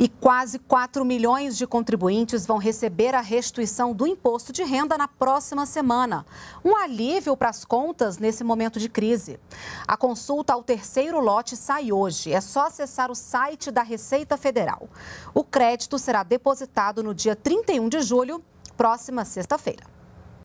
E quase 4 milhões de contribuintes vão receber a restituição do imposto de renda na próxima semana. Um alívio para as contas nesse momento de crise. A consulta ao terceiro lote sai hoje. É só acessar o site da Receita Federal. O crédito será depositado no dia 31 de julho, próxima sexta-feira.